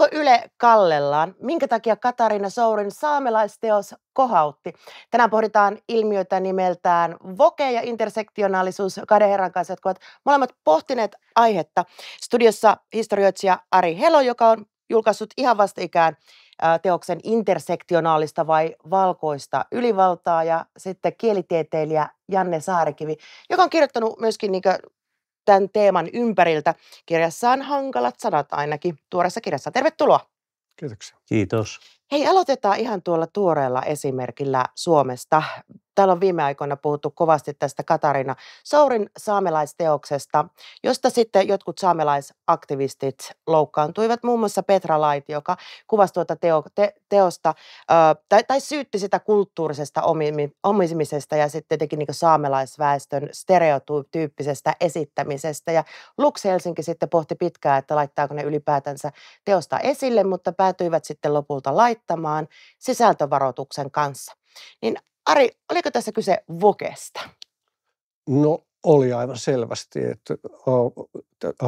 Onko Yle kallellaan? Minkä takia Katarina Sourin saamelaisteos kohautti? Tänään pohditaan ilmiötä nimeltään voke ja intersektionaalisuus Kade Herran kanssa, jotka ovat molemmat pohtineet aihetta. Studiossa historioitsija Ari Helo, joka on julkaissut ihan ikään teoksen intersektionaalista vai valkoista ylivaltaa ja sitten kielitieteilijä Janne Saarikivi, joka on kirjoittanut myöskin niin tämän teeman ympäriltä. kirjassa on hankalat sanat ainakin tuoreessa kirjassa. Tervetuloa. Kiitoksia. Kiitos. Hei, aloitetaan ihan tuolla tuoreella esimerkillä Suomesta. Täällä on viime aikoina puhuttu kovasti tästä Katarina Sourin saamelaisteoksesta, josta sitten jotkut saamelaisaktivistit loukkaantuivat, muun muassa Petra Lait, joka kuvasi tuota teo, te, teosta ö, tai, tai syytti sitä kulttuurisesta omisimisesta ja sitten tietenkin niin saamelaisväestön stereotyyppisestä esittämisestä. Ja Lux Helsinki sitten pohti pitkään, että laittaako ne ylipäätänsä teosta esille, mutta päätyivät sitten lopulta laittamaan laittamaan sisältövaroituksen kanssa. Niin Ari, oliko tässä kyse Vokesta? No oli aivan selvästi, että uh,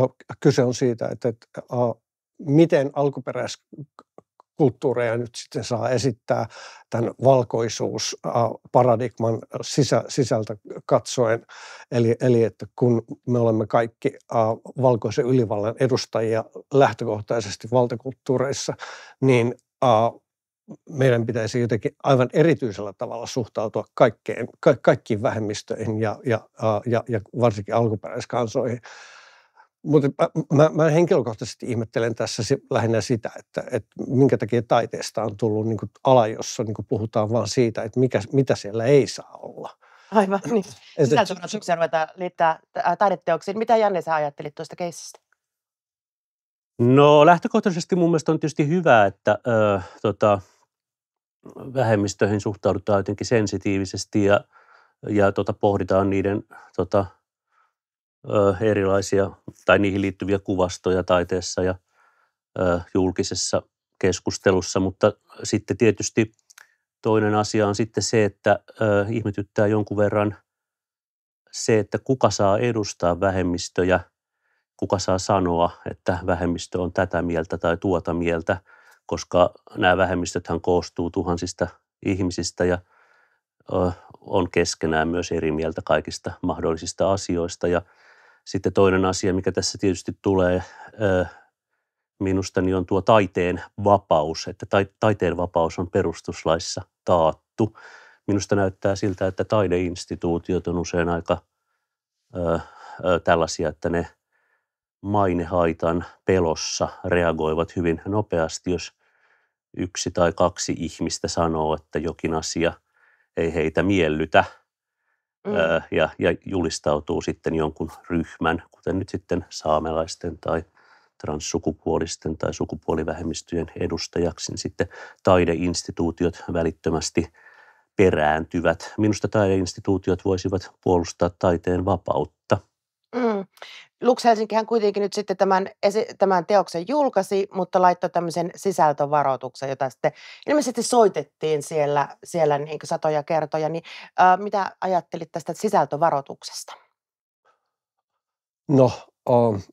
o, kyse on siitä, että o, miten alkuperäiskulttuureja nyt sitten saa esittää tämän valkoisuusparadigman sisä, sisältä katsoen. Eli, eli että kun me olemme kaikki valkoisen ylivallan edustajia lähtökohtaisesti valtakulttuureissa, niin a, meidän pitäisi jotenkin aivan erityisellä tavalla suhtautua kaikkeen, ka, kaikkiin vähemmistöihin ja, ja, a, ja, ja varsinkin alkuperäiskansoihin. Mutta mä, mä henkilökohtaisesti ihmettelen tässä lähinnä sitä, että, että minkä takia taiteesta on tullut niin kuin ala, jossa niin kuin puhutaan vain siitä, että mikä, mitä siellä ei saa olla. Aivan, niin. Sisältökorotuksia ruvetaan liittää taideteoksiin. Mitä Janne sä ajattelit tuosta keisistä? No lähtökohtaisesti mun mielestä on tietysti hyvä, että ö, tota, vähemmistöihin suhtaudutaan jotenkin sensitiivisesti ja, ja tota, pohditaan niiden tota, ö, erilaisia tai niihin liittyviä kuvastoja taiteessa ja ö, julkisessa keskustelussa, mutta sitten tietysti toinen asia on sitten se, että ö, ihmetyttää jonkun verran se, että kuka saa edustaa vähemmistöjä – kuka saa sanoa, että vähemmistö on tätä mieltä tai tuota mieltä, koska nämä vähemmistöthän koostuu tuhansista ihmisistä ja on keskenään myös eri mieltä kaikista mahdollisista asioista. Ja sitten toinen asia, mikä tässä tietysti tulee minusta, niin on tuo taiteen vapaus, että taiteen vapaus on perustuslaissa taattu. Minusta näyttää siltä, että taideinstituutiot on usein aika tällaisia, että ne – mainehaitan pelossa reagoivat hyvin nopeasti, jos yksi tai kaksi ihmistä sanoo, että jokin asia ei heitä miellytä mm. ää, ja, ja julistautuu sitten jonkun ryhmän, kuten nyt sitten saamelaisten tai transsukupuolisten tai sukupuolivähemmistöjen edustajaksi, niin sitten taideinstituutiot välittömästi perääntyvät. Minusta taideinstituutiot voisivat puolustaa taiteen vapautta – Mm. Lux Helsinkihän kuitenkin nyt sitten tämän, esi- tämän teoksen julkaisi, mutta laittoi tämmöisen sisältövaroituksen, jota sitten ilmeisesti soitettiin siellä, siellä niin satoja kertoja. Niin, äh, mitä ajattelit tästä sisältövaroituksesta? No, äh,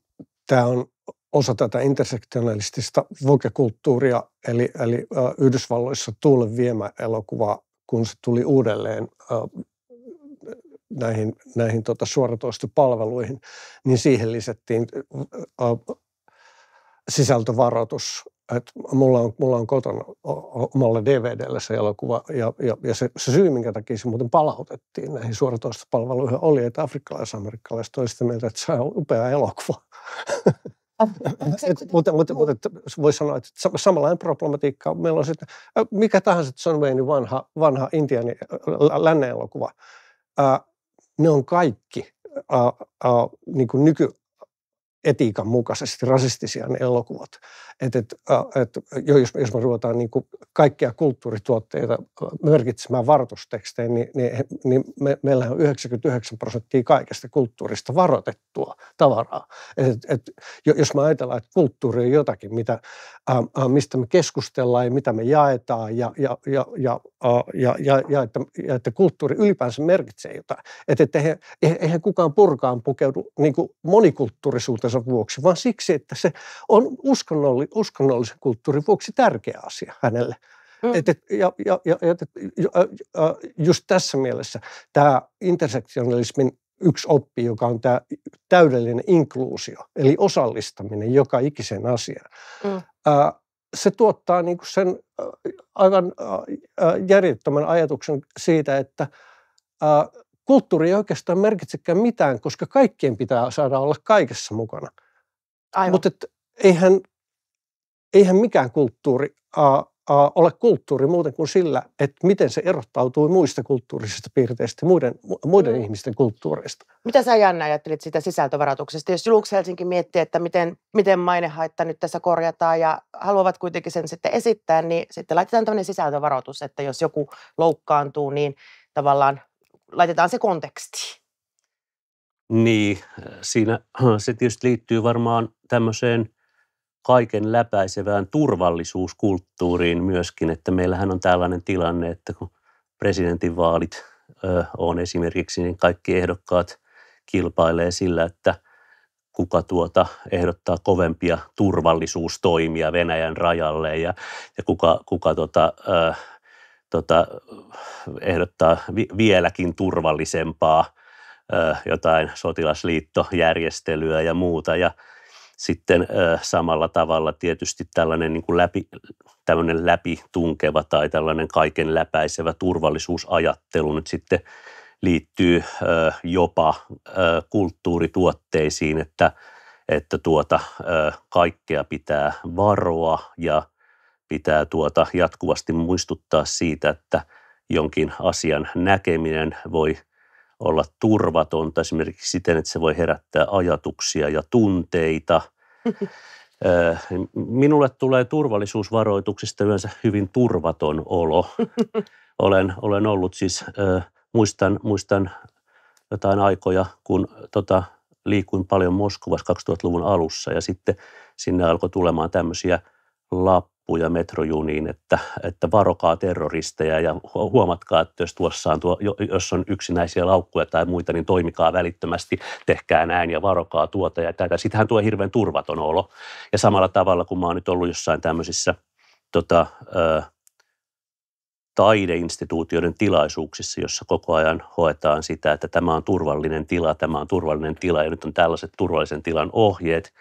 tämä on osa tätä intersektionalistista vokekulttuuria, eli, eli äh, Yhdysvalloissa tuulen viemä elokuva, kun se tuli uudelleen äh, näihin, näihin tota suoratoistopalveluihin, niin siihen lisättiin äh, äh, äh, sisältövaroitus, että mulla on, mulla on kotona omalla DVDllä se elokuva, ja, ja, ja se, se syy, minkä takia se muuten palautettiin näihin suoratoistopalveluihin, oli, että afrikkalais-amerikkalaiset olivat sitä mieltä, että se on upea elokuva. Mutta mut, mut, voi sanoa, että samanlainen problematiikka meillä on sitten, mikä tahansa John Wayne vanha, vanha intiani lännen elokuva, ne on kaikki ää, ää, niin kuin nyky, etiikan mukaisesti rasistisia ne elokuvat. Et, et, et, jos, jos me ruvetaan niin kuin kaikkia kulttuurituotteita merkitsemään vartusteksteihin, niin, niin, niin me, meillä on 99 prosenttia kaikesta kulttuurista varoitettua tavaraa. Et, et, jos me ajatellaan, että kulttuuri on jotakin, mitä, ä, mistä me keskustellaan ja mitä me jaetaan ja, ja, ja, ja, ja, ja, ja, että, ja että kulttuuri ylipäänsä merkitsee jotain. Että et, eihän, eihän kukaan purkaan pukeudu niin monikulttuurisuuteen arvonsa vuoksi, vaan siksi, että se on uskonnolli, uskonnollisen kulttuurin vuoksi tärkeä asia hänelle. Mm. Et, et, ja, ja, ja, et, ja, just tässä mielessä tämä intersektionalismin yksi oppi, joka on tämä täydellinen inkluusio, eli osallistaminen joka ikisen asiaan. Mm. se tuottaa niin kuin sen aivan järjettömän ajatuksen siitä, että kulttuuri ei oikeastaan merkitsekään mitään, koska kaikkien pitää saada olla kaikessa mukana. Aivan. Mutta et, eihän, eihän mikään kulttuuri a, a, ole kulttuuri muuten kuin sillä, että miten se erottautuu muista kulttuurisista piirteistä, muiden, muiden mm. ihmisten kulttuureista. Mitä sä Janna ajattelit sitä sisältövaratuksesta? Jos Lux Helsinki miettii, että miten, miten mainehaitta nyt tässä korjataan ja haluavat kuitenkin sen sitten esittää, niin sitten laitetaan tämmöinen sisältövaroitus, että jos joku loukkaantuu, niin tavallaan laitetaan se konteksti. Niin, siinä se tietysti liittyy varmaan tämmöiseen kaiken läpäisevään turvallisuuskulttuuriin myöskin, että meillähän on tällainen tilanne, että kun presidentinvaalit on esimerkiksi, niin kaikki ehdokkaat kilpailee sillä, että kuka tuota ehdottaa kovempia turvallisuustoimia Venäjän rajalle ja, ja kuka, kuka tuota tota, ehdottaa vi- vieläkin turvallisempaa ö, jotain sotilasliittojärjestelyä ja muuta. Ja sitten ö, samalla tavalla tietysti tällainen niin kuin läpi, tämmöinen läpitunkeva tai tällainen kaiken läpäisevä turvallisuusajattelu nyt sitten liittyy ö, jopa ö, kulttuurituotteisiin, että, että tuota ö, kaikkea pitää varoa ja – pitää tuota jatkuvasti muistuttaa siitä, että jonkin asian näkeminen voi olla turvatonta esimerkiksi siten, että se voi herättää ajatuksia ja tunteita. Minulle tulee turvallisuusvaroituksista yleensä hyvin turvaton olo. Olen, olen ollut siis, muistan, muistan jotain aikoja, kun tota, liikuin paljon Moskovassa 2000-luvun alussa ja sitten sinne alkoi tulemaan tämmöisiä lap, lippuja metrojuniin, että, että varokaa terroristeja ja huomatkaa, että jos tuossa on, tuo, jos on yksinäisiä laukkuja tai muita, niin toimikaa välittömästi, tehkää näin ja varokaa tuota ja tätä. Sitähän tuo hirveän turvaton olo. Ja samalla tavalla, kun mä oon nyt ollut jossain tämmöisissä tota, ö, taideinstituutioiden tilaisuuksissa, jossa koko ajan hoetaan sitä, että tämä on turvallinen tila, tämä on turvallinen tila ja nyt on tällaiset turvallisen tilan ohjeet –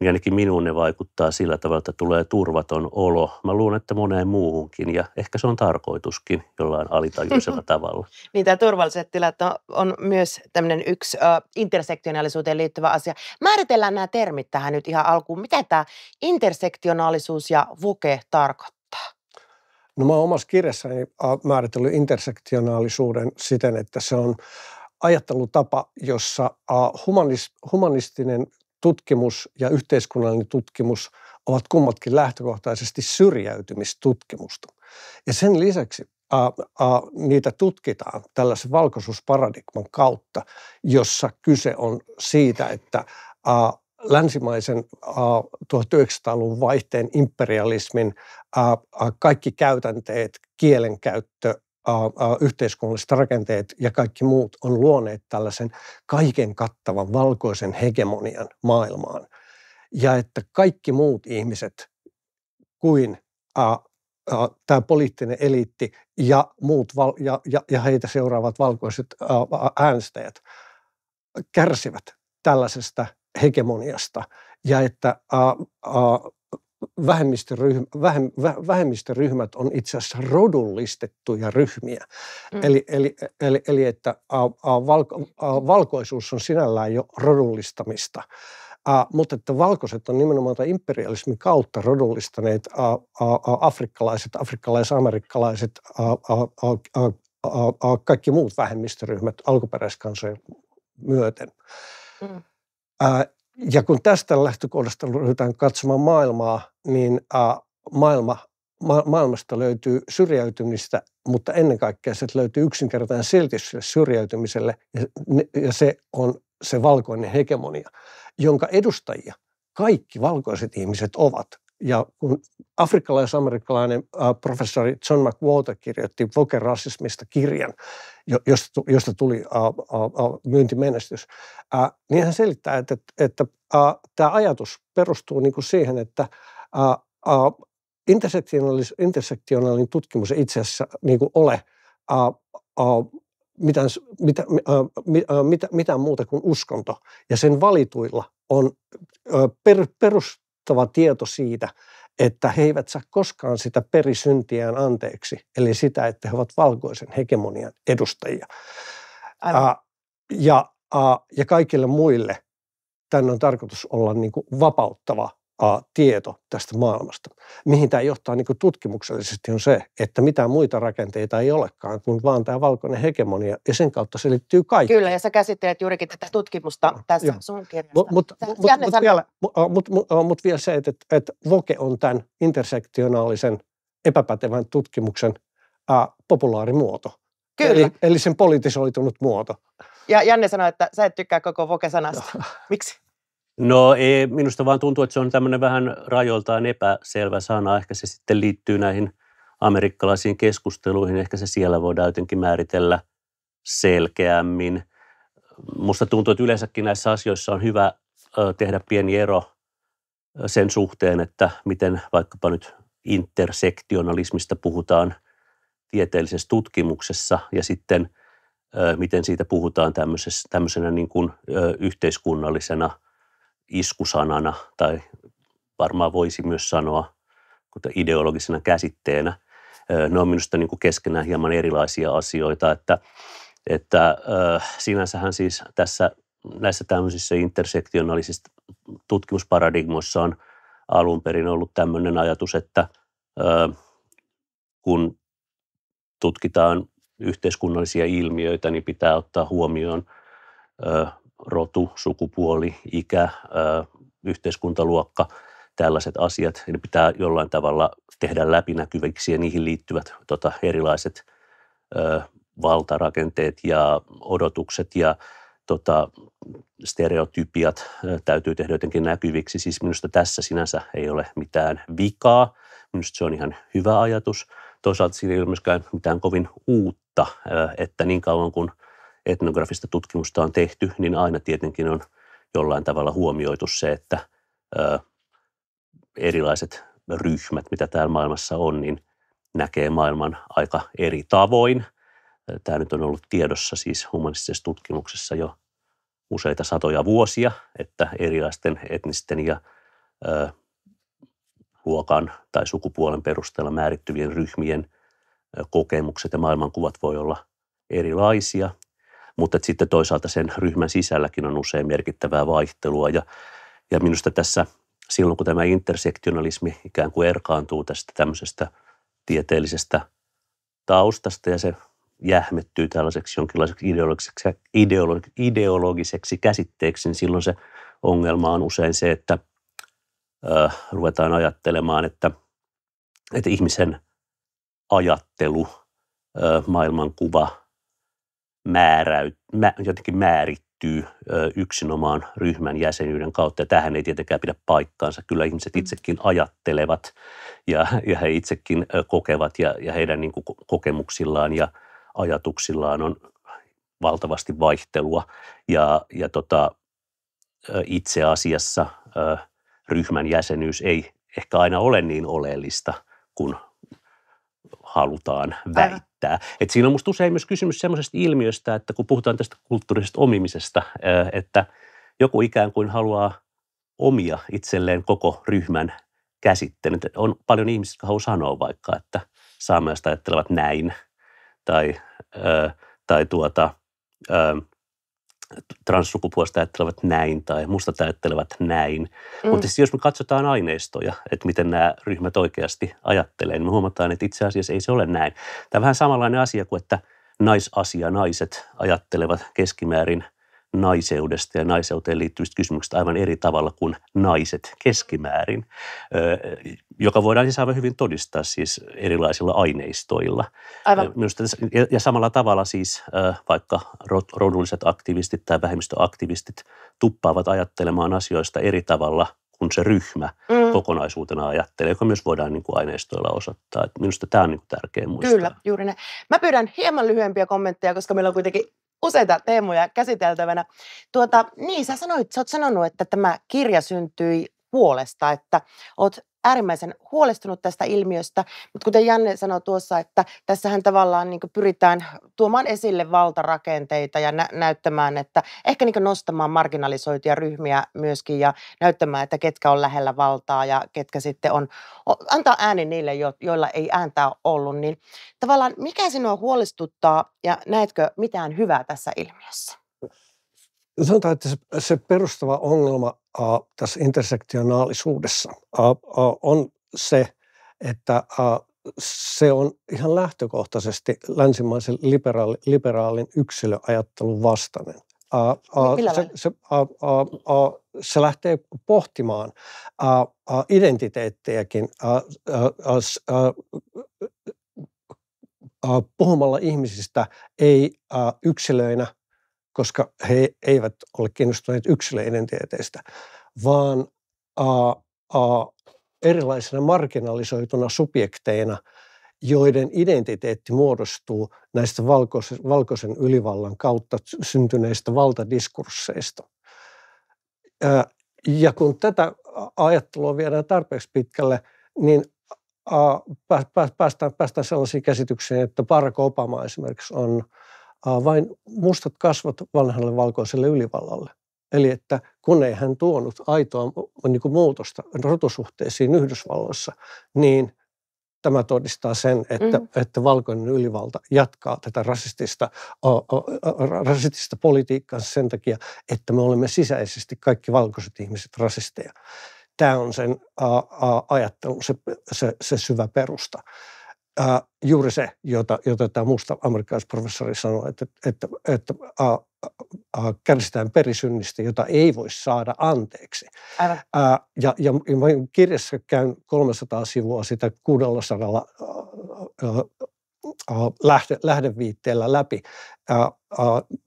niin ainakin minuun ne vaikuttaa sillä tavalla, että tulee turvaton olo. Mä luulen, että moneen muuhunkin ja ehkä se on tarkoituskin jollain alitajuisella tavalla. Niin tämä turvalliset tilat on myös tämmöinen yksi ö, intersektionaalisuuteen liittyvä asia. Määritellään nämä termit tähän nyt ihan alkuun. Mitä tämä intersektionaalisuus ja VUKE tarkoittaa? No mä oon omassa kirjassani määritellyt intersektionaalisuuden siten, että se on ajattelutapa, jossa humanistinen tutkimus ja yhteiskunnallinen tutkimus ovat kummatkin lähtökohtaisesti syrjäytymistutkimusta. Ja sen lisäksi a, a, niitä tutkitaan tällaisen valkoisuusparadigman kautta, jossa kyse on siitä, että a, länsimaisen 1900-luvun vaihteen imperialismin kaikki käytänteet, kielenkäyttö, yhteiskunnalliset rakenteet ja kaikki muut on luoneet tällaisen kaiken kattavan valkoisen hegemonian maailmaan. Ja että kaikki muut ihmiset kuin tämä poliittinen eliitti ja, muut val- ja, ja, ja heitä seuraavat valkoiset äänestäjät kärsivät tällaisesta hegemoniasta ja että ää, ää, vähemmistöryhmä, vähem, vähemmistöryhmät on itse asiassa rodullistettuja ryhmiä. Mm. Eli, eli, eli, eli että a, a, valko, a, valkoisuus on sinällään jo rodullistamista. Uh, mutta että valkoiset on nimenomaan imperialismin kautta rodullistaneet uh, uh, afrikkalaiset, afrikkalais-amerikkalaiset, kaikki muut vähemmistöryhmät alkuperäiskansojen myöten. Mm. Ja kun tästä lähtökohdasta ruvetaan katsomaan maailmaa, niin maailma, ma- maailmasta löytyy syrjäytymistä, mutta ennen kaikkea se löytyy yksinkertainen selitys syrjäytymiselle, ja, ja se on se valkoinen hegemonia, jonka edustajia kaikki valkoiset ihmiset ovat. Ja kun afrikkalais-amerikkalainen professori John McWhorter kirjoitti Voke-rasismista kirjan, josta tuli myyntimenestys, niin hän selittää, että, että tämä ajatus perustuu niin kuin siihen, että intersektionaalinen tutkimus ei itse asiassa niin kuin ole mitään, mitä, mitään muuta kuin uskonto. Ja sen valituilla on perus, loistava tieto siitä, että he eivät saa koskaan sitä perisyntiään anteeksi, eli sitä, että he ovat valkoisen hegemonian edustajia. Ää, ja, ja kaikille muille tämän on tarkoitus olla niin kuin vapauttava a, tieto tästä maailmasta. Mihin tämä johtaa niin tutkimuksellisesti on se, että mitään muita rakenteita ei olekaan kuin vaan tämä valkoinen hegemonia ja sen kautta selittyy kaikki. Kyllä ja sä käsittelet juurikin tätä tutkimusta tässä Joo. sun Mutta mut, mut, mut, vielä, mut, mut, mut vielä se, että, että Voke on tämän intersektionaalisen epäpätevän tutkimuksen ää, populaarimuoto. Kyllä. Eli, eli sen politisoitunut muoto. Ja Janne sanoi, että sä et tykkää koko Voke-sanasta. Miksi? No ei, minusta vaan tuntuu, että se on tämmöinen vähän rajoiltaan epäselvä sana. Ehkä se sitten liittyy näihin amerikkalaisiin keskusteluihin. Ehkä se siellä voidaan jotenkin määritellä selkeämmin. Musta tuntuu, että yleensäkin näissä asioissa on hyvä tehdä pieni ero sen suhteen, että miten vaikkapa nyt intersektionalismista puhutaan tieteellisessä tutkimuksessa ja sitten miten siitä puhutaan tämmöisenä niin kuin yhteiskunnallisena – iskusanana tai varmaan voisi myös sanoa kuten ideologisena käsitteenä. Ne on minusta niin kuin keskenään hieman erilaisia asioita, että, että sinänsähän siis tässä näissä tämmöisissä intersektionaalisissa tutkimusparadigmoissa on alun perin ollut tämmöinen ajatus, että kun tutkitaan yhteiskunnallisia ilmiöitä, niin pitää ottaa huomioon rotu, sukupuoli, ikä, yhteiskuntaluokka, tällaiset asiat. Niin ne pitää jollain tavalla tehdä läpinäkyviksi ja niihin liittyvät tota, erilaiset ö, valtarakenteet ja odotukset ja tota, stereotypiat täytyy tehdä jotenkin näkyviksi. Siis minusta tässä sinänsä ei ole mitään vikaa. Minusta se on ihan hyvä ajatus. Toisaalta siinä ei ole myöskään mitään kovin uutta, että niin kauan kuin etnografista tutkimusta on tehty, niin aina tietenkin on jollain tavalla huomioitu se, että ö, erilaiset ryhmät, mitä täällä maailmassa on, niin näkee maailman aika eri tavoin. Tämä nyt on ollut tiedossa siis humanistisessa tutkimuksessa jo useita satoja vuosia, että erilaisten etnisten ja ö, luokan tai sukupuolen perusteella määrittyvien ryhmien kokemukset ja maailmankuvat voi olla erilaisia mutta sitten toisaalta sen ryhmän sisälläkin on usein merkittävää vaihtelua ja, ja minusta tässä silloin, kun tämä intersektionalismi ikään kuin erkaantuu tästä tämmöisestä tieteellisestä taustasta ja se jähmettyy tällaiseksi jonkinlaiseksi ideologiseksi, ideologi, ideologiseksi käsitteeksi, niin silloin se ongelma on usein se, että ö, ruvetaan ajattelemaan, että, että ihmisen ajattelu, ö, maailmankuva, määräyt, mä, jotenkin määrittyy ö, yksinomaan ryhmän jäsenyyden kautta. Ja tähän ei tietenkään pidä paikkaansa. Kyllä ihmiset mm. itsekin ajattelevat ja, ja he itsekin kokevat ja, ja heidän niin kuin, kokemuksillaan ja ajatuksillaan on valtavasti vaihtelua. Ja, ja tota, itse asiassa ö, ryhmän jäsenyys ei ehkä aina ole niin oleellista kuin halutaan väittää riittää. Et siinä on musta usein myös kysymys semmoisesta ilmiöstä, että kun puhutaan tästä kulttuurisesta omimisesta, että joku ikään kuin haluaa omia itselleen koko ryhmän käsitteen. On paljon ihmisiä, jotka haluaa sanoa vaikka, että saamelaiset ajattelevat näin tai, tai tuota, transsukupuolista ajattelevat näin tai musta ajattelevat näin. Mm. Mutta siis jos me katsotaan aineistoja, että miten nämä ryhmät oikeasti ajattelee, niin me huomataan, että itse asiassa ei se ole näin. Tämä on vähän samanlainen asia kuin, että naisasia naiset ajattelevat keskimäärin naiseudesta ja naiseuteen liittyvistä kysymyksistä aivan eri tavalla kuin naiset keskimäärin joka voidaan siis aivan hyvin todistaa siis erilaisilla aineistoilla. Aivan. Minusta, ja, ja samalla tavalla siis vaikka rodulliset aktivistit tai vähemmistöaktivistit tuppaavat ajattelemaan asioista eri tavalla kuin se ryhmä mm. kokonaisuutena ajattelee, joka myös voidaan niin kuin aineistoilla osoittaa. Et minusta tämä on niin kuin tärkeä muistaa. Kyllä, juuri näin. Mä pyydän hieman lyhyempiä kommentteja, koska meillä on kuitenkin useita teemoja käsiteltävänä. Tuota, niin, sä sanoit, sä oot sanonut, että tämä kirja syntyi puolesta, että oot äärimmäisen huolestunut tästä ilmiöstä, mutta kuten Janne sanoi tuossa, että tässähän tavallaan niin pyritään tuomaan esille valtarakenteita ja nä- näyttämään, että ehkä niin nostamaan marginalisoituja ryhmiä myöskin ja näyttämään, että ketkä on lähellä valtaa ja ketkä sitten on, antaa ääni niille, jo- joilla ei ääntä ole ollut, niin tavallaan mikä sinua huolestuttaa ja näetkö mitään hyvää tässä ilmiössä? No sanotaan, että se, se perustava ongelma äh, tässä intersektionaalisuudessa äh, äh, on se, että äh, se on ihan lähtökohtaisesti länsimaisen liberaali, liberaalin yksilöajattelun vastainen. Uh, uh, se, se, uh, uh, uh, se lähtee pohtimaan uh, uh, identiteettejäkin uh, uh, uh, uh, puhumalla ihmisistä ei uh, yksilöinä – koska he eivät ole kiinnostuneet yksilöidentiteeteistä, vaan a, a, erilaisina marginalisoituna subjekteina, joiden identiteetti muodostuu näistä valkoisen, valkoisen ylivallan kautta syntyneistä valtadiskursseista. Ja kun tätä ajattelua viedään tarpeeksi pitkälle, niin päästään, päästään sellaisiin käsitykseen, että Barack Obama esimerkiksi on – vain mustat kasvot vanhalle valkoiselle ylivallalle. Eli että kun ei hän tuonut aitoa niin kuin muutosta rotusuhteisiin Yhdysvalloissa, niin tämä todistaa sen, että, mm. että valkoinen ylivalta jatkaa tätä rasistista, rasistista politiikkaa sen takia, että me olemme sisäisesti kaikki valkoiset ihmiset rasisteja. Tämä on sen ajattelun se, se, se syvä perusta ää, juuri se, jota, jota tämä musta amerikkalaisprofessori sanoi, että, että, että ää, ää, kärsitään perisynnistä, jota ei voi saada anteeksi. Ää, ja, ja, ja mä kirjassa käyn 300 sivua sitä 600 ää, lähde, lähdeviitteellä läpi ää, ää,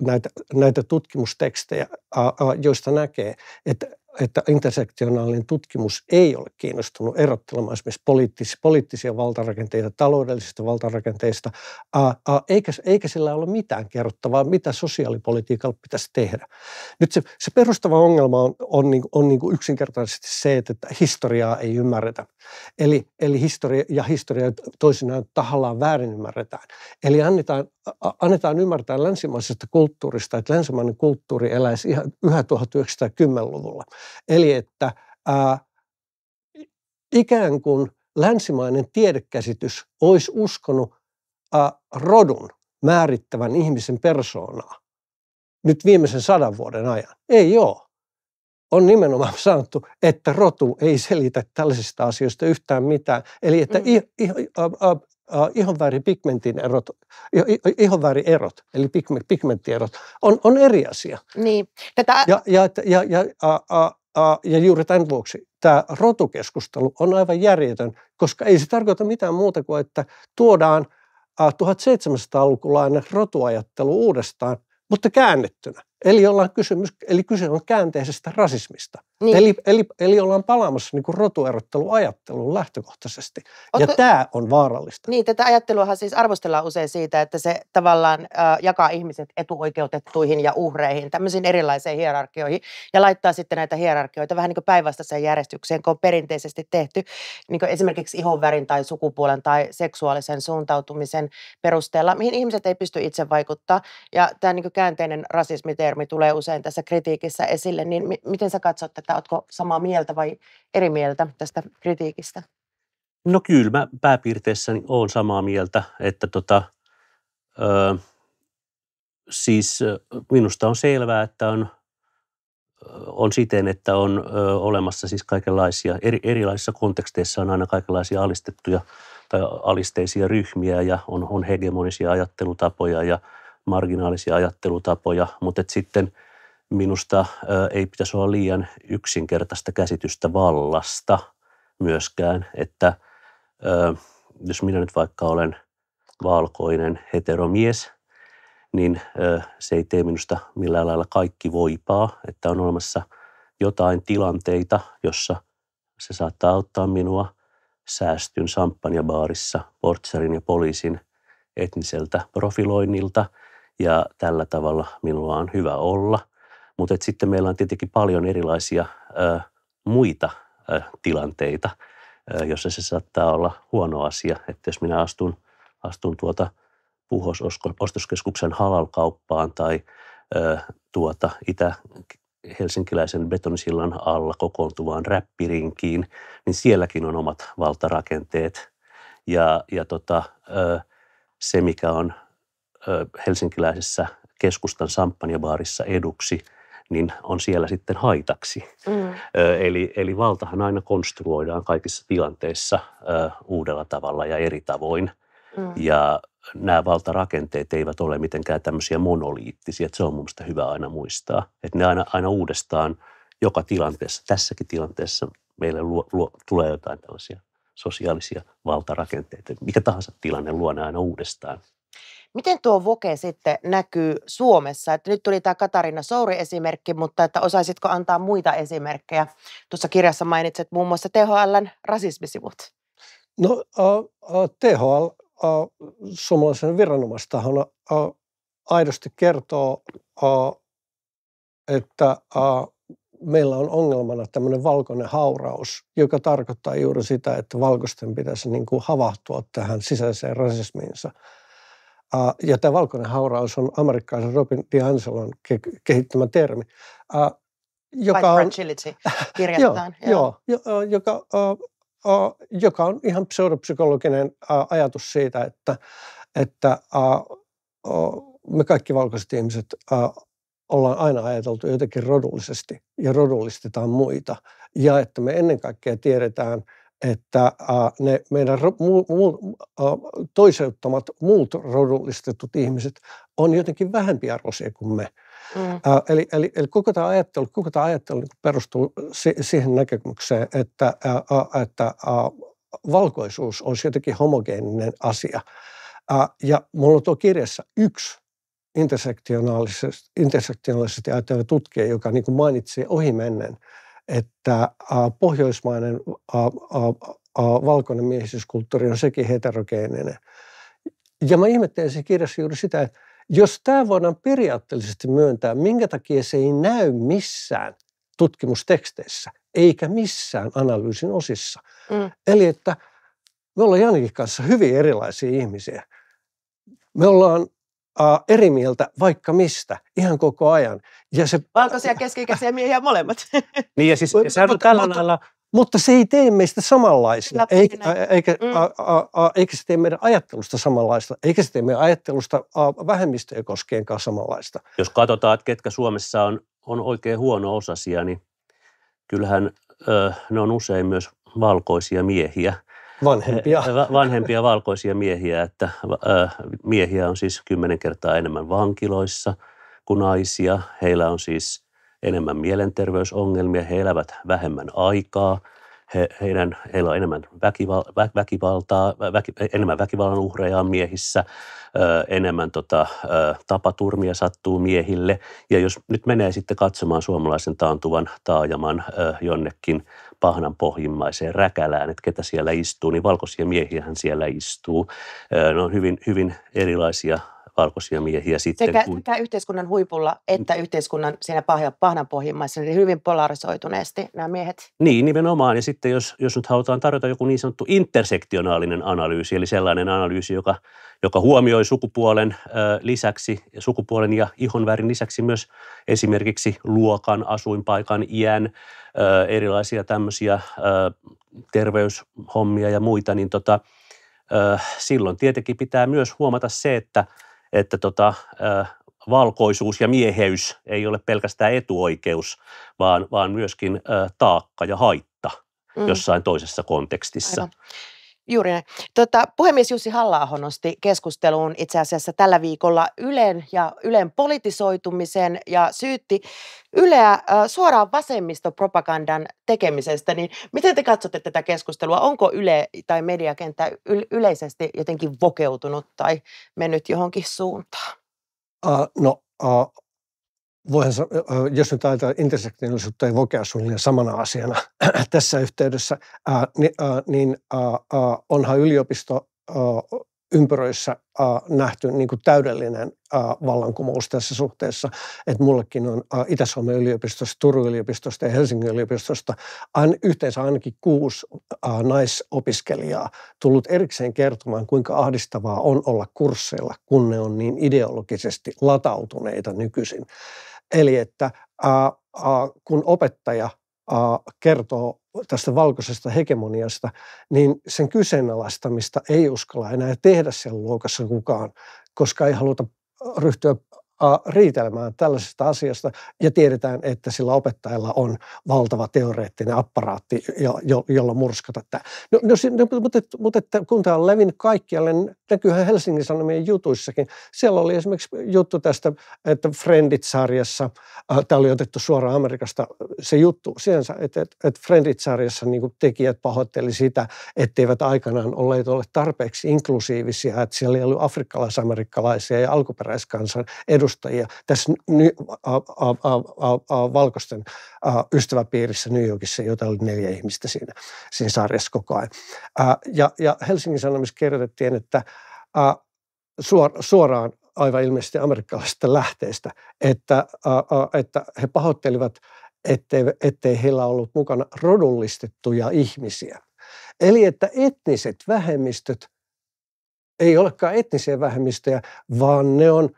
näitä, näitä tutkimustekstejä, ää, ää, joista näkee, että että intersektionaalinen tutkimus ei ole kiinnostunut erottelemaan esimerkiksi poliittis, poliittisia valtarakenteita taloudellisista valtarakenteista, a a eikä, eikä sillä ole mitään kerrottavaa, mitä sosiaalipolitiikalla pitäisi tehdä. Nyt se, se perustava ongelma on, on, on, niin, on niin kuin yksinkertaisesti se, että, että historiaa ei ymmärretä. Eli, eli historia ja historia toisinaan tahallaan väärin ymmärretään. Eli annetaan, annetaan ymmärtää länsimaisesta kulttuurista, että länsimainen kulttuuri eläisi ihan yhä 1910-luvulla. Eli että ää, ikään kuin länsimainen tiedekäsitys olisi uskonut ää, rodun määrittävän ihmisen persoonaa nyt viimeisen sadan vuoden ajan. Ei ole. On nimenomaan sanottu, että rotu ei selitä tällaisista asioista yhtään mitään. Eli että mm. i, i, a, a, Äh, ihonväripigmentin erot, ihonvärierot, eli pigmenttierot, on, on eri asia. Niin. Tätä... Ja, ja, ja, ja, ja, ja juuri tämän vuoksi tämä rotukeskustelu on aivan järjetön, koska ei se tarkoita mitään muuta kuin, että tuodaan 1700-lukulainen äh, rotuajattelu uudestaan, mutta käännettynä. Eli, ollaan kysymys, eli kyse on käänteisestä rasismista. Niin. Eli, eli, eli ollaan palaamassa niin kuin rotuerotteluajatteluun lähtökohtaisesti. Ootko, ja tämä on vaarallista. Niin, tätä ajatteluahan siis arvostellaan usein siitä, että se tavallaan ä, jakaa ihmiset etuoikeutettuihin ja uhreihin, tämmöisiin erilaisiin hierarkioihin, ja laittaa sitten näitä hierarkioita vähän niin kuin päinvastaiseen järjestykseen, kun on perinteisesti tehty niin kuin esimerkiksi ihonvärin tai sukupuolen tai seksuaalisen suuntautumisen perusteella, mihin ihmiset ei pysty itse vaikuttaa. Ja tämä niin kuin käänteinen rasismi termi tulee usein tässä kritiikissä esille, niin mi- miten sä katsot tätä? Oletko samaa mieltä vai eri mieltä tästä kritiikistä? No kyllä, mä pääpiirteissäni olen samaa mieltä, että tota, ö, siis minusta on selvää, että on, on siten, että on ö, olemassa siis kaikenlaisia, eri, erilaisissa konteksteissa on aina kaikenlaisia alistettuja tai alisteisia ryhmiä ja on, on hegemonisia ajattelutapoja ja – marginaalisia ajattelutapoja, mutta et sitten minusta ei pitäisi olla liian yksinkertaista käsitystä vallasta myöskään, että jos minä nyt vaikka olen valkoinen heteromies, niin se ei tee minusta millään lailla kaikki voipaa, että on olemassa jotain tilanteita, jossa se saattaa auttaa minua säästyn samppanjabaarissa portsarin ja poliisin etniseltä profiloinnilta – ja tällä tavalla minulla on hyvä olla. Mutta sitten meillä on tietenkin paljon erilaisia ö, muita ö, tilanteita, ö, jossa se saattaa olla huono asia. Että jos minä astun, astun tuota puhosostoskeskuksen halalkauppaan tai ö, tuota itä helsinkiläisen betonisillan alla kokoontuvaan räppirinkiin, niin sielläkin on omat valtarakenteet. Ja, ja tota, ö, se, mikä on helsinkiläisessä keskustan samppanjabaarissa eduksi, niin on siellä sitten haitaksi. Mm. Eli, eli valtahan aina konstruoidaan kaikissa tilanteissa uudella tavalla ja eri tavoin. Mm. Ja nämä valtarakenteet eivät ole mitenkään tämmöisiä monoliittisia, että se on mun mielestä hyvä aina muistaa. Että ne aina, aina uudestaan joka tilanteessa, tässäkin tilanteessa meille luo, luo, tulee jotain tällaisia sosiaalisia valtarakenteita. Mikä tahansa tilanne luo ne aina uudestaan. Miten tuo voke sitten näkyy Suomessa? Että nyt tuli tämä Katarina Souri-esimerkki, mutta että osaisitko antaa muita esimerkkejä? Tuossa kirjassa mainitset muun muassa THLn rasismisivut. No äh, THL, äh, suomalaisen viranomaistahan äh, aidosti kertoo, äh, että äh, meillä on ongelmana tämmöinen valkoinen hauraus, joka tarkoittaa juuri sitä, että valkoisten pitäisi niin kuin havahtua tähän sisäiseen rasismiinsa – Uh, ja tämä valkoinen hauraus on amerikkalaisen Robin DiAngelon ke- kehittämä termi. Uh, joka on, kirjataan. joo, joo, joka, uh, uh, joka on ihan pseudopsykologinen uh, ajatus siitä, että, että uh, uh, me kaikki valkoiset ihmiset uh, ollaan aina ajateltu jotenkin rodullisesti ja rodullistetaan muita. Ja että me ennen kaikkea tiedetään – että ne meidän muu, muu, toiseuttamat muut rodullistetut ihmiset on jotenkin vähempiarvoisia kuin me. Mm. Eli, eli, eli koko tämä ajattelu, koko tämä ajattelu niinku perustuu si, siihen näkemykseen, että, että valkoisuus on jotenkin homogeeninen asia. Ja mulla on tuo kirjassa yksi intersektionaalisesti, intersektionaalisesti ajatteleva tutkija, joka niin kuin mainitsi ohimennen että pohjoismainen valkoinen miehisyyskulttuuri on sekin heterogeeninen. Ja mä ihmettelen siinä kirjassa juuri sitä, että jos tämä voidaan periaatteellisesti myöntää, minkä takia se ei näy missään tutkimusteksteissä, eikä missään analyysin osissa. Mm. Eli että me ollaan Janikin kanssa hyvin erilaisia ihmisiä. Me ollaan äh, eri mieltä vaikka mistä, ihan koko ajan. Ja se, Valkoisia keski-ikäisiä miehiä molemmat. niin ja siis se sehän on tällä mutta, lailla... Mutta se ei tee meistä samanlaisia, eikä, eikä, mm. a, a, a, eikä se tee meidän ajattelusta samanlaista, eikä se tee meidän ajattelusta a, vähemmistöjä koskeenkaan samanlaista. Jos katsotaan, että ketkä Suomessa on, on oikein huono osasia, niin kyllähän ö, ne on usein myös valkoisia miehiä. Vanhempia. Eh, vanhempia valkoisia miehiä, että miehiä on siis kymmenen kertaa enemmän vankiloissa kuin naisia. Heillä on siis enemmän mielenterveysongelmia, he elävät vähemmän aikaa – he, heidän, heillä on enemmän väkival, vä, väkivaltaa, vä, enemmän väkivallan uhreja on miehissä, ö, enemmän tota, ö, tapaturmia sattuu miehille. Ja jos nyt menee sitten katsomaan suomalaisen taantuvan taajaman ö, jonnekin pahnan pohjimmaiseen räkälään, että ketä siellä istuu, niin valkoisia miehiähän siellä istuu. Ö, ne on hyvin, hyvin erilaisia valkoisia miehiä sitten. Sekä, kun... sekä yhteiskunnan huipulla että yhteiskunnan siinä pahjan, pahdan pohjimmaisessa, eli hyvin polarisoituneesti nämä miehet. Niin, nimenomaan. Ja sitten jos, jos nyt halutaan tarjota joku niin sanottu intersektionaalinen analyysi, eli sellainen analyysi, joka, joka huomioi sukupuolen ö, lisäksi, sukupuolen ja ihonvärin lisäksi myös esimerkiksi luokan, asuinpaikan, iän, ö, erilaisia tämmöisiä ö, terveyshommia ja muita, niin tota, silloin tietenkin pitää myös huomata se, että – että tota, valkoisuus ja mieheys ei ole pelkästään etuoikeus, vaan, vaan myöskin taakka ja haitta mm. jossain toisessa kontekstissa. Aivan. Juuri näin. Tota, puhemies Jussi halla nosti keskusteluun itse asiassa tällä viikolla Ylen ja Ylen politisoitumisen ja syytti Yleä suoraan vasemmistopropagandan tekemisestä. Niin miten te katsotte tätä keskustelua? Onko Yle tai mediakenttä yleisesti jotenkin vokeutunut tai mennyt johonkin suuntaan? Uh, no uh, voihan, jos nyt ajatellaan intersektionaalisuutta ja vokea suunnilleen samana asiana tässä yhteydessä, niin, onhan yliopisto ympyröissä nähty niin kuin täydellinen vallankumous tässä suhteessa. Että mullekin on Itä-Suomen yliopistosta, Turun yliopistosta ja Helsingin yliopistosta ain, yhteensä ainakin kuusi naisopiskelijaa tullut erikseen kertomaan, kuinka ahdistavaa on olla kursseilla, kun ne on niin ideologisesti latautuneita nykyisin. Eli että ää, ää, kun opettaja ää, kertoo tästä valkoisesta hegemoniasta, niin sen kyseenalaistamista ei uskalla enää tehdä siellä luokassa kukaan, koska ei haluta ryhtyä riitelmään tällaisesta asiasta ja tiedetään, että sillä opettajalla on valtava teoreettinen apparaatti, jo, jo, jolla murskata tämä. No, no, mutta, no, mutta että kun tämä on levinnyt kaikkialle, niin näkyyhän Helsingin Sanomien jutuissakin. Siellä oli esimerkiksi juttu tästä, että Friendit-sarjassa, äh, tämä oli otettu suoraan Amerikasta se juttu sinänsä, että, että, että Friendit-sarjassa niin tekijät pahoitteli sitä, etteivät aikanaan olleet ole tarpeeksi inklusiivisia, että siellä ei ollut afrikkalais-amerikkalaisia ja alkuperäiskansan edustajia edustajia tässä ny, a, a, a, a, a, valkoisten a, ystäväpiirissä New Yorkissa, joita oli neljä ihmistä siinä, siinä sarjassa koko ajan. A, ja, ja Helsingin Sanomissa kirjoitettiin, että a, suor, suoraan aivan ilmeisesti amerikkalaisesta lähteestä, että, a, a, että he pahoittelivat, ettei, ettei heillä ollut mukana rodullistettuja ihmisiä. Eli että etniset vähemmistöt ei olekaan etnisiä vähemmistöjä, vaan ne on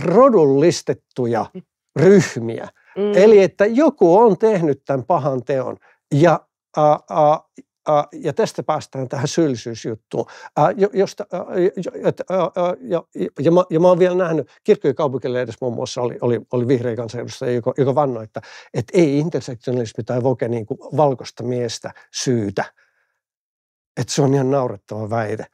rodullistettuja mm. ryhmiä. Mm. Eli että joku on tehnyt tämän pahan teon ja, ä, ä, ä, ja tästä päästään tähän syyllisyysjuttuun. Ä, josta, ä, et, ä, ä, ja, ja, mä, ja mä oon vielä nähnyt, kirkkojen edes muun muassa oli, oli, oli vihreä kansanedustaja, joka, joka vannoi, että, että ei intersektionalismi tai voke niin valkoista miestä syytä. Että se on ihan naurettava väite.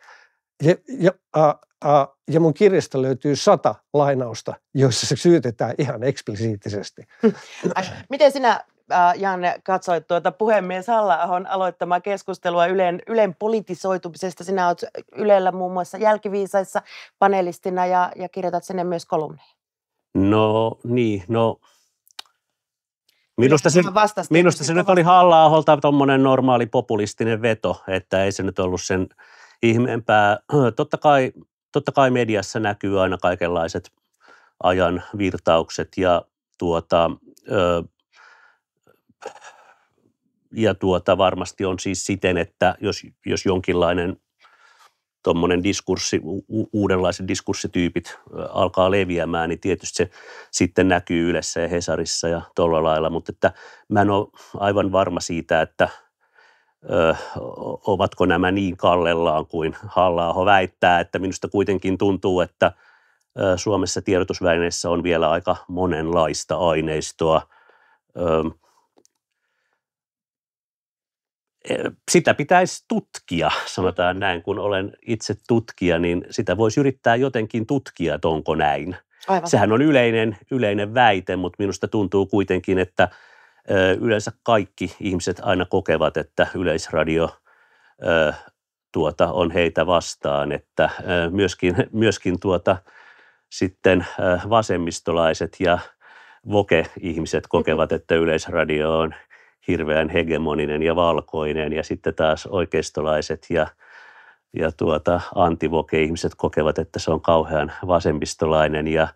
Ja, ja, a, a, ja mun kirjasta löytyy sata lainausta, joissa se syytetään ihan eksplisiittisesti. Miten sinä, Janne, katsoit tuota puhemies halla aloittamaa keskustelua Ylen, Ylen politisoitumisesta? Sinä olet Ylellä muun muassa jälkiviisaissa panelistina ja, ja kirjoitat sinne myös kolumneja. No niin, no Minusta se, minusta se nyt oli halla tuommoinen normaali populistinen veto, että ei se nyt ollut sen ihmeempää. Totta kai, totta kai mediassa näkyy aina kaikenlaiset ajan virtaukset ja tuota, ö, ja tuota, varmasti on siis siten, että jos, jos jonkinlainen tuommoinen diskurssi, u- uudenlaiset diskurssityypit alkaa leviämään, niin tietysti se sitten näkyy Ylessä ja Hesarissa ja tuolla lailla, mutta että mä en ole aivan varma siitä, että ö, ovatko nämä niin kallellaan kuin halla väittää, että minusta kuitenkin tuntuu, että ö, Suomessa tiedotusvälineissä on vielä aika monenlaista aineistoa. Ö, e, sitä pitäisi tutkia, sanotaan näin, kun olen itse tutkija, niin sitä voisi yrittää jotenkin tutkia, että onko näin. Aivan. Sehän on yleinen, yleinen väite, mutta minusta tuntuu kuitenkin, että Yleensä kaikki ihmiset aina kokevat, että yleisradio tuota, on heitä vastaan, että myöskin, myöskin tuota, sitten vasemmistolaiset ja voke-ihmiset kokevat, että yleisradio on hirveän hegemoninen ja valkoinen ja sitten taas oikeistolaiset ja, ja tuota, antivoke-ihmiset kokevat, että se on kauhean vasemmistolainen ja,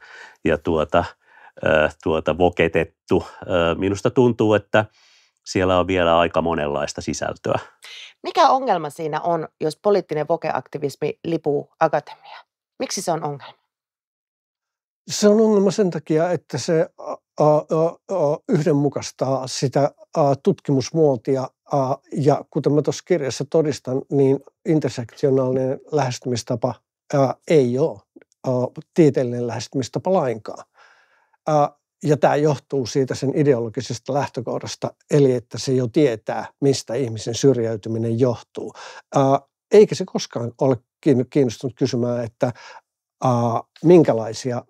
ja tuota, tuota, voketettu. Minusta tuntuu, että siellä on vielä aika monenlaista sisältöä. Mikä ongelma siinä on, jos poliittinen vokeaktivismi lipuu akatemia? Miksi se on ongelma? Se on ongelma sen takia, että se yhdenmukaistaa sitä tutkimusmuotia ja kuten mä tuossa kirjassa todistan, niin intersektionaalinen lähestymistapa ei ole tieteellinen lähestymistapa lainkaan. Ja tämä johtuu siitä sen ideologisesta lähtökohdasta, eli että se jo tietää, mistä ihmisen syrjäytyminen johtuu. Eikä se koskaan ole kiinnostunut kysymään, että minkälaisia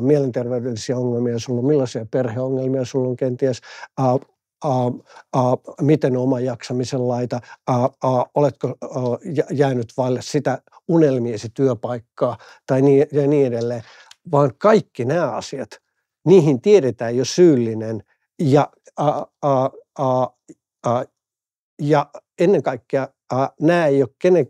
mielenterveydellisiä ongelmia sulla on, millaisia perheongelmia sulla on kenties, miten oma jaksamisen laita, oletko jäänyt vaille sitä unelmiesi työpaikkaa tai niin, ja niin edelleen, vaan kaikki nämä asiat – niihin tiedetään jo syyllinen ja, a, a, a, a, ja ennen kaikkea nämä ei ole, kenen,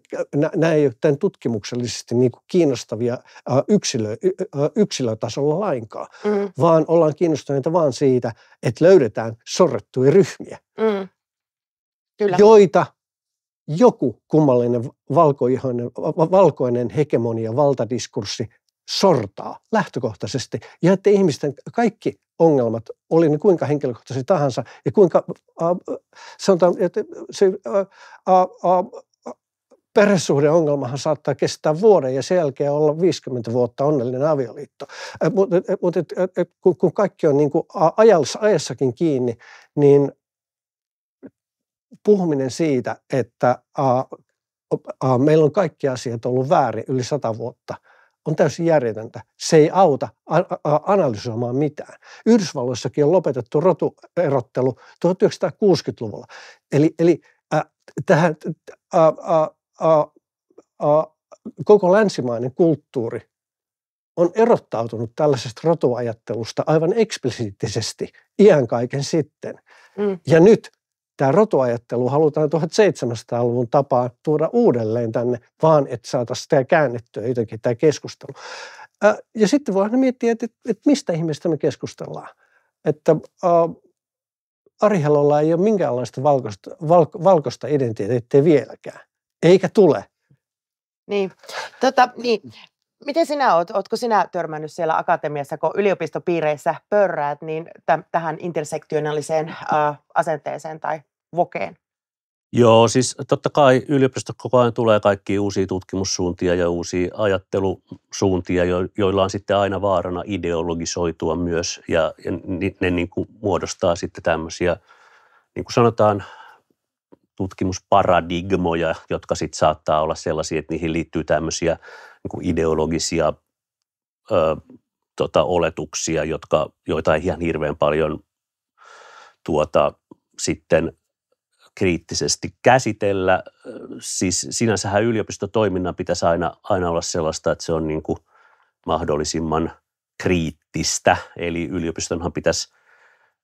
nämä ei ole tämän tutkimuksellisesti niin kuin kiinnostavia a, yksilö, a, yksilötasolla lainkaan, mm. vaan ollaan kiinnostuneita vain siitä, että löydetään sorrettuja ryhmiä, mm. Kyllä. joita joku kummallinen valkoinen hegemonia, valtadiskurssi sortaa lähtökohtaisesti ja että ihmisten kaikki ongelmat, oli ne kuinka henkilökohtaisia tahansa ja kuinka, äh, sanotaan, että se äh, äh, perhesuhdeongelmahan saattaa kestää vuoden ja sen jälkeen olla 50 vuotta onnellinen avioliitto. Mutta mut, kun, kun kaikki on niin kuin ajassa, ajassakin kiinni, niin puhuminen siitä, että a, a, meillä on kaikki asiat ollut väärin yli sata vuotta – on täysin järjetöntä. Se ei auta analysoimaan mitään. Yhdysvalloissakin on lopetettu rotuerottelu 1960-luvulla. Eli, eli äh, tähän äh, äh, äh, äh, koko länsimainen kulttuuri on erottautunut tällaisesta rotuajattelusta aivan eksplisiittisesti iän kaiken sitten. Mm. Ja nyt tämä rotuajattelu halutaan 1700-luvun tapaan tuoda uudelleen tänne, vaan että saataisiin tämä käännettyä jotenkin tämä keskustelu. Ja sitten voidaan miettiä, että, että mistä ihmistä me keskustellaan. Että äh, ei ole minkäänlaista valkoista, valko, valkoista identiteettiä vieläkään, eikä tule. Niin, tota, niin. Miten sinä olet, oletko sinä törmännyt siellä akatemiassa, kun yliopistopiireissä pörräät, niin t- tähän intersektionaaliseen äh, asenteeseen tai vokeen? Joo, siis totta kai yliopisto koko ajan tulee kaikki uusia tutkimussuuntia ja uusia ajattelusuuntia, jo- joilla on sitten aina vaarana ideologisoitua myös, ja, ja ne, ne niin kuin muodostaa sitten tämmöisiä, niin kuin sanotaan, tutkimusparadigmoja, jotka sitten saattaa olla sellaisia, että niihin liittyy tämmöisiä niin ideologisia ö, tota, oletuksia, jotka, joita ei ihan hirveän paljon tuota, sitten kriittisesti käsitellä. Siis sinänsähän yliopistotoiminnan pitäisi aina, aina olla sellaista, että se on niin kuin mahdollisimman kriittistä. Eli yliopistonhan pitäisi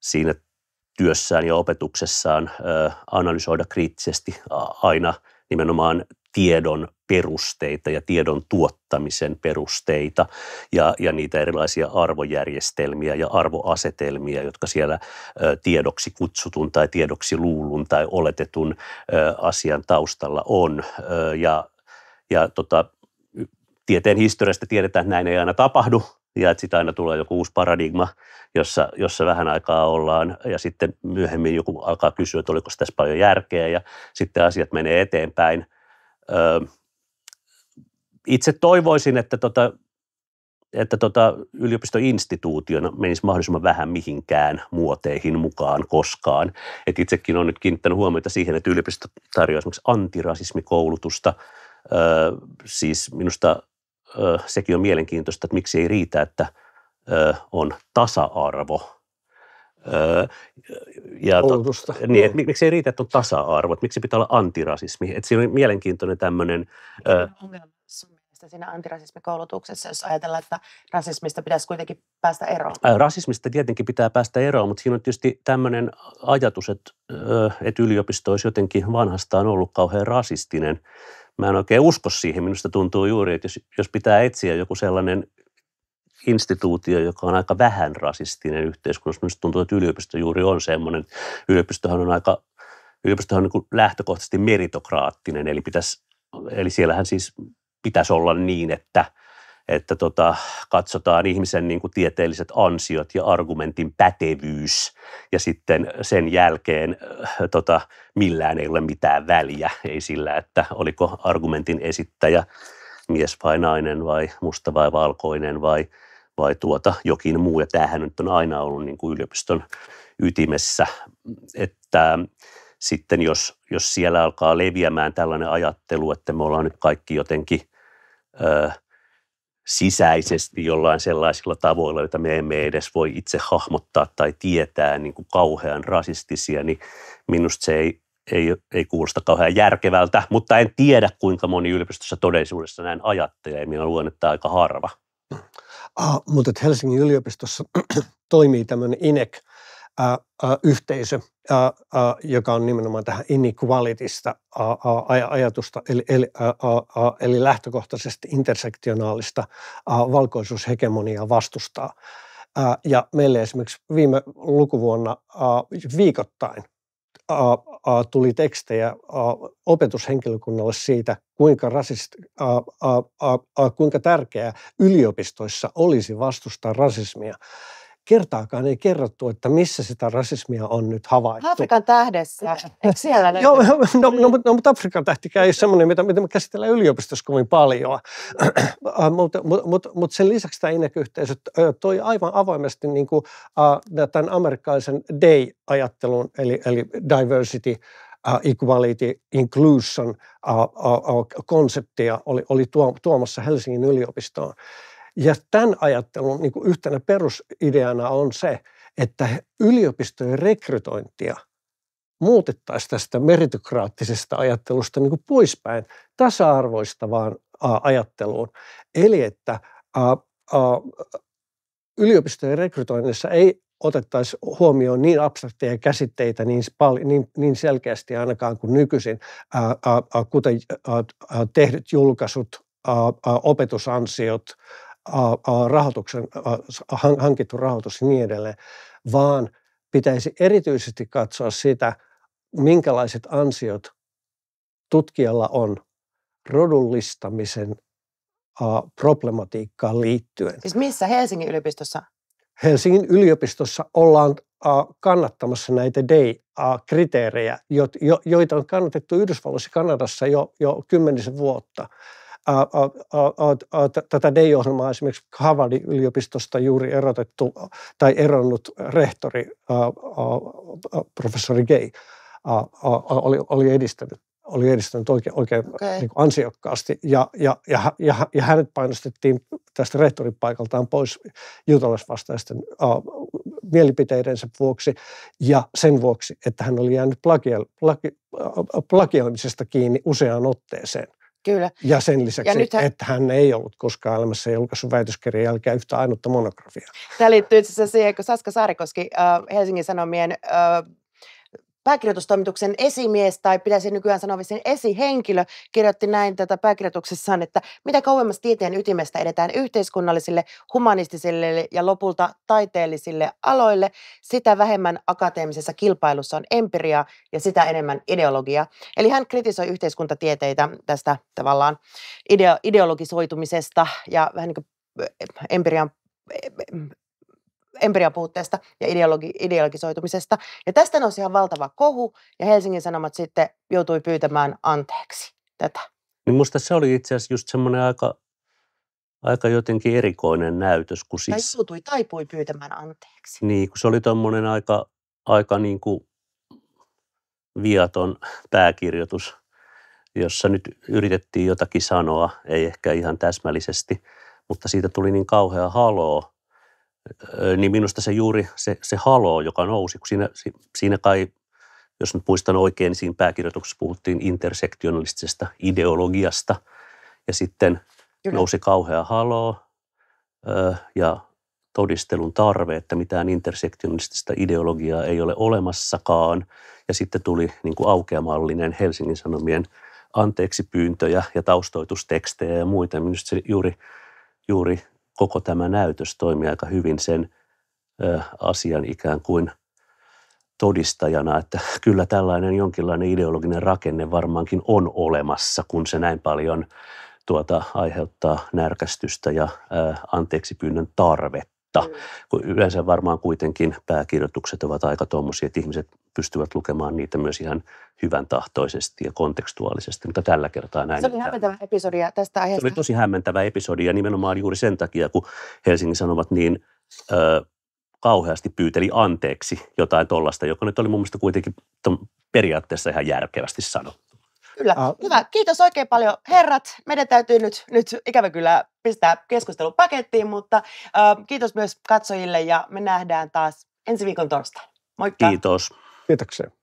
siinä työssään ja opetuksessaan analysoida kriittisesti aina nimenomaan tiedon perusteita ja tiedon tuottamisen perusteita ja, ja niitä erilaisia arvojärjestelmiä ja arvoasetelmia, jotka siellä tiedoksi kutsutun tai tiedoksi luulun tai oletetun asian taustalla on. Ja, ja tota, tieteen historiasta tiedetään, että näin ei aina tapahdu, ja että sitten aina tulee joku uusi paradigma, jossa, jossa vähän aikaa ollaan ja sitten myöhemmin joku alkaa kysyä, että oliko tässä paljon järkeä ja sitten asiat menee eteenpäin. Öö, itse toivoisin, että, tota, että tota yliopistoinstituutiona menisi mahdollisimman vähän mihinkään muoteihin mukaan koskaan. Et itsekin olen nyt kiinnittänyt huomiota siihen, että yliopisto tarjoaa esimerkiksi antirasismikoulutusta, öö, siis minusta – ö, sekin on mielenkiintoista, että miksi ei riitä, että ö, on tasa-arvo. Öö, ja Koulutusta. niin, että miksi ei riitä, että on tasa-arvo, että miksi pitää olla antirasismi. Että siinä niin, on mielenkiintoinen tämmöinen... Öö, siinä antirasismikoulutuksessa, jos ajatellaan, että rasismista pitäisi kuitenkin päästä eroon? Rasismista tietenkin pitää päästä eroon, mutta siinä on tietysti tämmöinen ajatus, että, että yliopisto olisi jotenkin vanhastaan ollut kauhean rasistinen mä en oikein usko siihen. Minusta tuntuu juuri, että jos, jos pitää etsiä joku sellainen instituutio, joka on aika vähän rasistinen yhteiskunnassa. Minusta tuntuu, että yliopisto juuri on semmoinen. Yliopistohan on aika, yliopistohan on niin lähtökohtaisesti meritokraattinen, eli, pitäisi, eli siellähän siis pitäisi olla niin, että – että tota, katsotaan ihmisen niin kuin tieteelliset ansiot ja argumentin pätevyys ja sitten sen jälkeen äh, tota, millään ei ole mitään väliä, ei sillä, että oliko argumentin esittäjä mies vai nainen vai musta vai valkoinen vai, vai tuota, jokin muu ja tämähän nyt on aina ollut niin kuin yliopiston ytimessä, että äh, sitten jos, jos siellä alkaa leviämään tällainen ajattelu, että me ollaan nyt kaikki jotenkin äh, – sisäisesti jollain sellaisilla tavoilla, joita me emme edes voi itse hahmottaa tai tietää niin kuin kauhean rasistisia, niin minusta se ei, ei, ei kuulosta kauhean järkevältä, mutta en tiedä kuinka moni yliopistossa todellisuudessa näin ajattelee. Minä luulen, että aika harva. Ah, mutta Helsingin yliopistossa toimii tämmöinen INEC – yhteisö, joka on nimenomaan tähän inequalitista ajatusta, eli, eli, eli lähtökohtaisesti intersektionaalista valkoisuushegemoniaa vastustaa. Ja meille esimerkiksi viime lukuvuonna viikoittain tuli tekstejä opetushenkilökunnalle siitä, kuinka, rasist, kuinka tärkeää yliopistoissa olisi vastustaa rasismia kertaakaan ei kerrottu, että missä sitä rasismia on nyt havaittu. Afrikan tähdessä, eikö siellä Joo, no, no, no, mutta Afrikan tähtikään ei ole semmoinen, mitä, mitä me käsitellään yliopistossa kovin paljon. Äh, mutta mut, mut, mut sen lisäksi tämä inec toi aivan avoimesti niin kuin, uh, tämän amerikkalaisen day ajattelun eli, eli diversity, uh, equality, inclusion uh, uh, uh, konseptia oli, oli tuo, tuomassa Helsingin yliopistoon. Ja tämän ajattelun niin kuin yhtenä perusideana on se, että yliopistojen rekrytointia muutettaisiin tästä meritokraattisesta ajattelusta niin kuin poispäin tasa-arvoistavaan ajatteluun. Eli että ää, ää, yliopistojen rekrytoinnissa ei otettaisiin huomioon niin abstrakteja käsitteitä niin, niin, niin selkeästi ainakaan kuin nykyisin, ää, ää, kuten ää, tehdyt julkaisut, ää, opetusansiot, rahoituksen, hankittu rahoitus ja niin edelleen, vaan pitäisi erityisesti katsoa sitä, minkälaiset ansiot tutkijalla on rodullistamisen problematiikkaan liittyen. Siis missä Helsingin yliopistossa? Helsingin yliopistossa ollaan kannattamassa näitä DEI-kriteerejä, joita on kannatettu Yhdysvalloissa ja Kanadassa jo, jo kymmenisen vuotta tätä DEI-ohjelmaa esimerkiksi Havalin yliopistosta juuri erotettu tai eronnut rehtori professori Gay oli, oli edistänyt oli edistänyt oikein, oikein okay. niin ansiokkaasti. Ja, ja, ja, ja, ja hänet painostettiin tästä rehtorin paikaltaan pois juutalaisvastaisten uh, mielipiteidensä vuoksi ja sen vuoksi, että hän oli jäänyt plagio, plagi, plagioimisesta kiinni useaan otteeseen. Kyllä. Ja sen lisäksi, ja nythän... että hän ei ollut koskaan elämässä julkaissut väitöskirjan jälkeen yhtä ainutta monografiaa. Tämä liittyy itse asiassa siihen, kun Saska Saarikoski äh, Helsingin Sanomien äh, pääkirjoitustoimituksen esimies, tai pitäisi nykyään sanoa sen esihenkilö, kirjoitti näin tätä pääkirjoituksessaan, että mitä kauemmas tieteen ytimestä edetään yhteiskunnallisille, humanistisille ja lopulta taiteellisille aloille, sitä vähemmän akateemisessa kilpailussa on empiria ja sitä enemmän ideologiaa. Eli hän kritisoi yhteiskuntatieteitä tästä tavallaan ideologisoitumisesta ja vähän niin kuin eh, empirian eh, eh, empiriapuutteesta ja ideologi- ideologisoitumisesta. Ja tästä nousi ihan valtava kohu ja Helsingin Sanomat sitten joutui pyytämään anteeksi tätä. Niin musta se oli itse asiassa just semmoinen aika, aika jotenkin erikoinen näytös. Kun siis, tai joutui, taipui pyytämään anteeksi. Niin, kun se oli tuommoinen aika, aika niin kuin viaton pääkirjoitus, jossa nyt yritettiin jotakin sanoa, ei ehkä ihan täsmällisesti, mutta siitä tuli niin kauhea haloo, niin minusta se juuri se, se haloo, joka nousi, kun siinä, siinä kai, jos nyt muistan oikein, niin siinä pääkirjoituksessa puhuttiin intersektionalistisesta ideologiasta ja sitten Kyllä. nousi kauhea haloo ja todistelun tarve, että mitään intersektionalistista ideologiaa ei ole olemassakaan. Ja sitten tuli niin kuin aukeamallinen Helsingin Sanomien anteeksi pyyntöjä ja taustoitustekstejä ja muita. Minusta se juuri, juuri koko tämä näytös toimii aika hyvin sen asian ikään kuin todistajana, että kyllä tällainen jonkinlainen ideologinen rakenne varmaankin on olemassa, kun se näin paljon tuota, aiheuttaa närkästystä ja ää, anteeksi pyynnön tarvetta mutta mm. kun yleensä varmaan kuitenkin pääkirjoitukset ovat aika tuommoisia, että ihmiset pystyvät lukemaan niitä myös ihan hyvän tahtoisesti ja kontekstuaalisesti, mutta tällä kertaa näin. Se oli hämmentävä episodi tästä aiheesta. Se oli tosi hämmentävä episodi ja nimenomaan juuri sen takia, kun Helsingin Sanomat niin ö, kauheasti pyyteli anteeksi jotain tuollaista, joka nyt oli mun mielestä kuitenkin periaatteessa ihan järkevästi sanottu. Kyllä. Ah. Hyvä. Kiitos oikein paljon herrat. Meidän täytyy nyt, nyt ikävä kyllä pistää keskustelu pakettiin, mutta äh, kiitos myös katsojille ja me nähdään taas ensi viikon torstaina. Moikka. Kiitos. Kiitoksia.